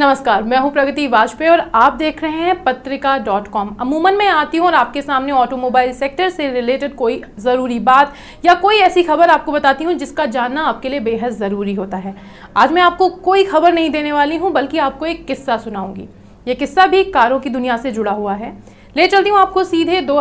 नमस्कार मैं हूं प्रगति वाजपेयी और आप देख रहे हैं पत्रिका डॉट कॉम अमूमन मैं आती हूं और आपके सामने ऑटोमोबाइल सेक्टर से रिलेटेड कोई ज़रूरी बात या कोई ऐसी खबर आपको बताती हूं जिसका जानना आपके लिए बेहद ज़रूरी होता है आज मैं आपको कोई खबर नहीं देने वाली हूँ बल्कि आपको एक किस्सा सुनाऊँगी ये किस्सा भी कारों की दुनिया से जुड़ा हुआ है ले चलती हूँ आपको सीधे दो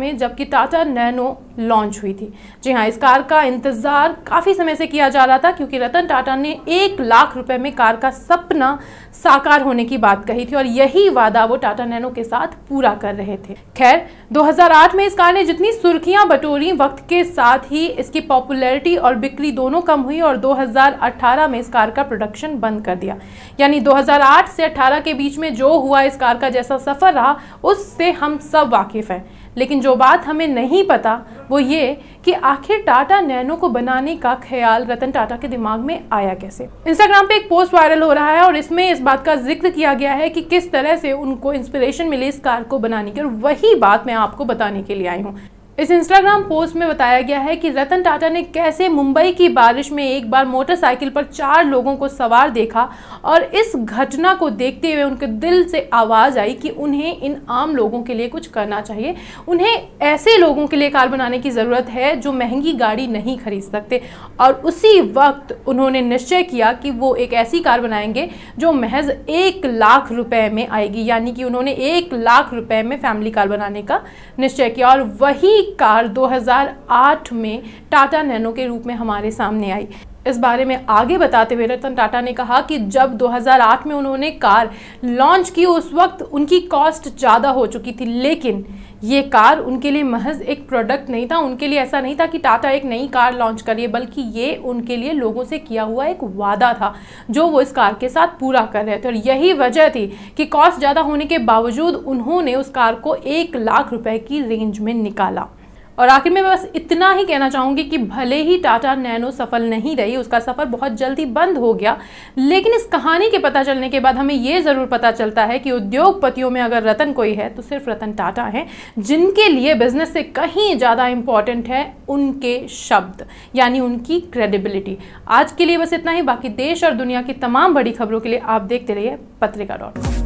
में जबकि टाटा नैनो लॉन्च हुई थी जी हाँ इस कार का इंतज़ार काफ़ी समय से किया जा रहा था क्योंकि रतन टाटा ने एक लाख रुपए में कार का सपना साकार होने की बात कही थी और यही वादा वो टाटा नैनो के साथ पूरा कर रहे थे खैर 2008 में इस कार ने जितनी सुर्खियां बटोरी वक्त के साथ ही इसकी पॉपुलैरिटी और बिक्री दोनों कम हुई और 2018 में इस कार का प्रोडक्शन बंद कर दिया यानी 2008 से 18 के बीच में जो हुआ इस कार का जैसा सफ़र रहा उससे हम सब वाकिफ़ हैं लेकिन जो बात हमें नहीं पता वो ये कि आखिर टाटा नैनो को बनाने का ख्याल रतन टाटा के दिमाग में आया कैसे इंस्टाग्राम पे एक पोस्ट वायरल हो रहा है और इसमें इस बात का जिक्र किया गया है कि किस तरह से उनको इंस्पिरेशन मिली इस कार को बनाने की और वही बात मैं आपको बताने के लिए आई हूँ इस इंस्टाग्राम पोस्ट में बताया गया है कि रतन टाटा ने कैसे मुंबई की बारिश में एक बार मोटरसाइकिल पर चार लोगों को सवार देखा और इस घटना को देखते हुए उनके दिल से आवाज़ आई कि उन्हें इन आम लोगों के लिए कुछ करना चाहिए उन्हें ऐसे लोगों के लिए कार बनाने की ज़रूरत है जो महंगी गाड़ी नहीं खरीद सकते और उसी वक्त उन्होंने निश्चय किया कि वो एक ऐसी कार बनाएंगे जो महज एक लाख रुपये में आएगी यानी कि उन्होंने एक लाख रुपये में फैमिली कार बनाने का निश्चय किया और वही कार 2008 में टाटा नैनो के रूप में हमारे सामने आई इस बारे में आगे बताते हुए रतन टाटा ने कहा कि जब 2008 में उन्होंने कार लॉन्च की उस वक्त उनकी कॉस्ट ज़्यादा हो चुकी थी लेकिन ये कार उनके लिए महज एक प्रोडक्ट नहीं था उनके लिए ऐसा नहीं था कि टाटा एक नई कार लॉन्च करिए बल्कि ये उनके लिए लोगों से किया हुआ एक वादा था जो वो इस कार के साथ पूरा कर रहे थे और यही वजह थी कि कॉस्ट ज़्यादा होने के बावजूद उन्होंने उस कार को एक लाख रुपए की रेंज में निकाला और आखिर में बस इतना ही कहना चाहूँगी कि भले ही टाटा नैनो सफल नहीं रही उसका सफ़र बहुत जल्दी बंद हो गया लेकिन इस कहानी के पता चलने के बाद हमें ये ज़रूर पता चलता है कि उद्योगपतियों में अगर रतन कोई है तो सिर्फ रतन टाटा हैं जिनके लिए बिज़नेस से कहीं ज़्यादा इम्पॉर्टेंट है उनके शब्द यानी उनकी क्रेडिबिलिटी आज के लिए बस इतना ही बाकी देश और दुनिया की तमाम बड़ी खबरों के लिए आप देखते रहिए पत्रिका डॉट